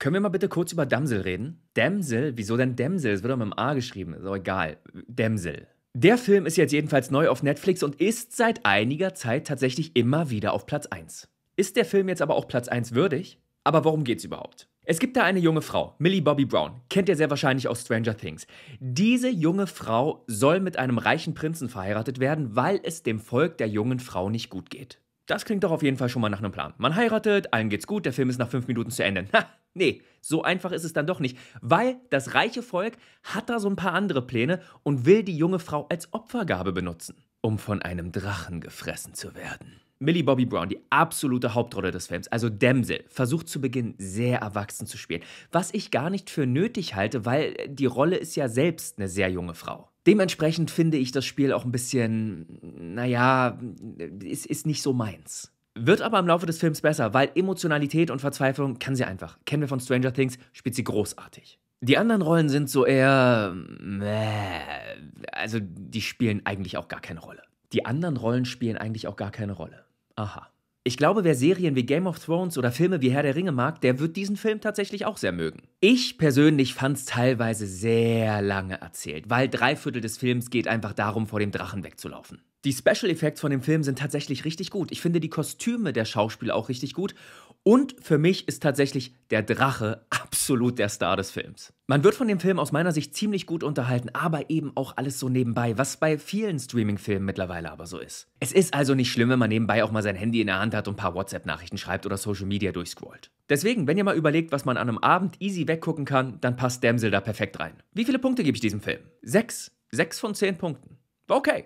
Können wir mal bitte kurz über Damsel reden? Damsel? Wieso denn Damsel? Es wird doch mit dem A geschrieben. So egal. Damsel. Der Film ist jetzt jedenfalls neu auf Netflix und ist seit einiger Zeit tatsächlich immer wieder auf Platz 1. Ist der Film jetzt aber auch Platz 1 würdig? Aber worum geht's überhaupt? Es gibt da eine junge Frau, Millie Bobby Brown, kennt ihr sehr wahrscheinlich aus Stranger Things. Diese junge Frau soll mit einem reichen Prinzen verheiratet werden, weil es dem Volk der jungen Frau nicht gut geht. Das klingt doch auf jeden Fall schon mal nach einem Plan. Man heiratet, allen geht's gut, der Film ist nach fünf Minuten zu Ende. Ha, nee, so einfach ist es dann doch nicht, weil das reiche Volk hat da so ein paar andere Pläne und will die junge Frau als Opfergabe benutzen, um von einem Drachen gefressen zu werden. Millie Bobby Brown, die absolute Hauptrolle des Films, also Dämsel, versucht zu Beginn sehr erwachsen zu spielen, was ich gar nicht für nötig halte, weil die Rolle ist ja selbst eine sehr junge Frau. Dementsprechend finde ich das Spiel auch ein bisschen naja, ist, ist nicht so meins. Wird aber im Laufe des Films besser, weil Emotionalität und Verzweiflung kann sie einfach. Kennen wir von Stranger Things, spielt sie großartig. Die anderen Rollen sind so eher. Äh, also, die spielen eigentlich auch gar keine Rolle. Die anderen Rollen spielen eigentlich auch gar keine Rolle. Aha. Ich glaube, wer Serien wie Game of Thrones oder Filme wie Herr der Ringe mag, der wird diesen Film tatsächlich auch sehr mögen. Ich persönlich fand es teilweise sehr lange erzählt, weil drei Viertel des Films geht einfach darum, vor dem Drachen wegzulaufen. Die Special Effects von dem Film sind tatsächlich richtig gut. Ich finde die Kostüme der Schauspieler auch richtig gut. Und für mich ist tatsächlich der Drache absolut der Star des Films. Man wird von dem Film aus meiner Sicht ziemlich gut unterhalten, aber eben auch alles so nebenbei, was bei vielen Streaming-Filmen mittlerweile aber so ist. Es ist also nicht schlimm, wenn man nebenbei auch mal sein Handy in der Hand hat und ein paar WhatsApp-Nachrichten schreibt oder Social Media durchscrollt. Deswegen, wenn ihr mal überlegt, was man an einem Abend easy weggucken kann, dann passt Damsel da perfekt rein. Wie viele Punkte gebe ich diesem Film? Sechs. Sechs von zehn Punkten. Okay,